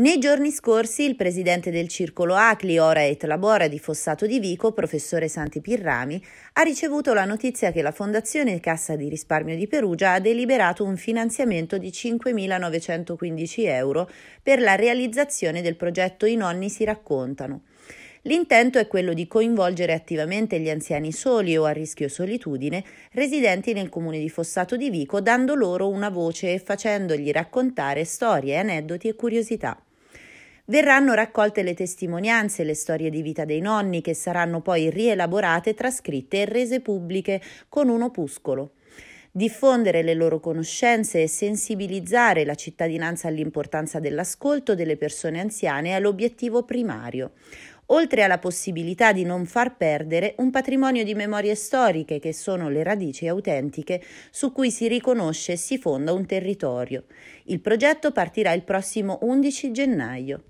Nei giorni scorsi il presidente del circolo ACLI Ora et Labora di Fossato di Vico, professore Santi Pirrami, ha ricevuto la notizia che la Fondazione Cassa di Risparmio di Perugia ha deliberato un finanziamento di 5.915 euro per la realizzazione del progetto I nonni si raccontano. L'intento è quello di coinvolgere attivamente gli anziani soli o a rischio solitudine residenti nel comune di Fossato di Vico, dando loro una voce e facendogli raccontare storie, aneddoti e curiosità verranno raccolte le testimonianze, e le storie di vita dei nonni che saranno poi rielaborate, trascritte e rese pubbliche con un opuscolo. Diffondere le loro conoscenze e sensibilizzare la cittadinanza all'importanza dell'ascolto delle persone anziane è l'obiettivo primario oltre alla possibilità di non far perdere un patrimonio di memorie storiche che sono le radici autentiche su cui si riconosce e si fonda un territorio. Il progetto partirà il prossimo 11 gennaio.